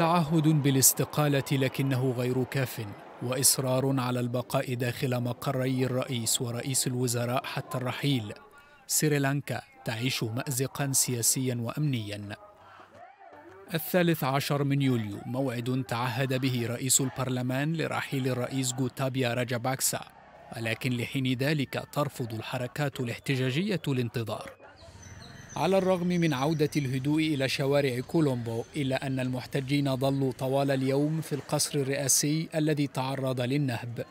تعهد بالاستقالة لكنه غير كاف وإصرار على البقاء داخل مقري الرئيس ورئيس الوزراء حتى الرحيل سريلانكا تعيش مأزقا سياسيا وأمنيا الثالث عشر من يوليو موعد تعهد به رئيس البرلمان لرحيل الرئيس جوتابيا راجاباكسا ولكن لحين ذلك ترفض الحركات الاحتجاجية الانتظار على الرغم من عودة الهدوء إلى شوارع كولومبو إلا أن المحتجين ظلوا طوال اليوم في القصر الرئاسي الذي تعرض للنهب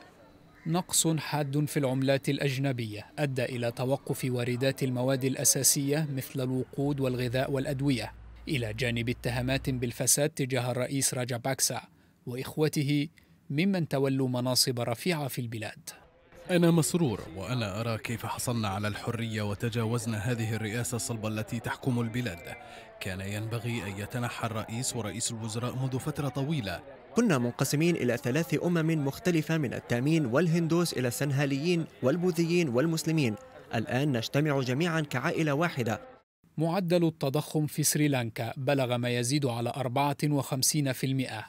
نقص حاد في العملات الأجنبية أدى إلى توقف واردات المواد الأساسية مثل الوقود والغذاء والأدوية إلى جانب اتهامات بالفساد تجاه الرئيس راجا باكسا وإخوته ممن تولوا مناصب رفيعة في البلاد أنا مسرور وأنا أرى كيف حصلنا على الحرية وتجاوزنا هذه الرئاسة الصلبة التي تحكم البلاد كان ينبغي أن يتنحى الرئيس ورئيس الوزراء منذ فترة طويلة كنا منقسمين إلى ثلاث أمم مختلفة من التامين والهندوس إلى السنهاليين والبوذيين والمسلمين الآن نجتمع جميعا كعائلة واحدة معدل التضخم في سريلانكا بلغ ما يزيد على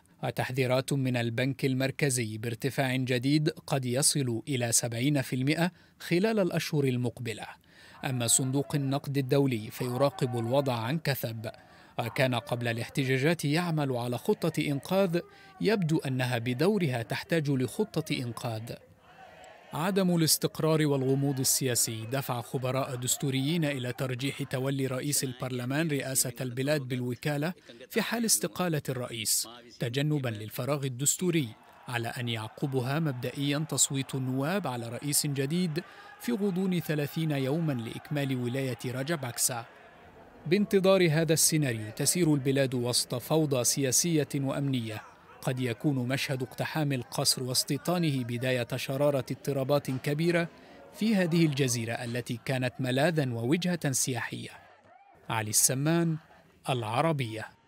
54% وتحذيرات من البنك المركزي بارتفاع جديد قد يصل إلى 70% خلال الأشهر المقبلة أما صندوق النقد الدولي فيراقب الوضع عن كثب وكان قبل الاحتجاجات يعمل على خطة إنقاذ يبدو أنها بدورها تحتاج لخطة إنقاذ عدم الاستقرار والغموض السياسي دفع خبراء دستوريين الى ترجيح تولي رئيس البرلمان رئاسه البلاد بالوكاله في حال استقاله الرئيس تجنبا للفراغ الدستوري على ان يعقبها مبدئيا تصويت النواب على رئيس جديد في غضون 30 يوما لاكمال ولايه راجاباكسا بانتظار هذا السيناريو تسير البلاد وسط فوضى سياسيه وامنيه قد يكون مشهد اقتحام القصر واستيطانه بداية شرارة اضطرابات كبيرة في هذه الجزيرة التي كانت ملاذا ووجهة سياحية. علي السمان العربيه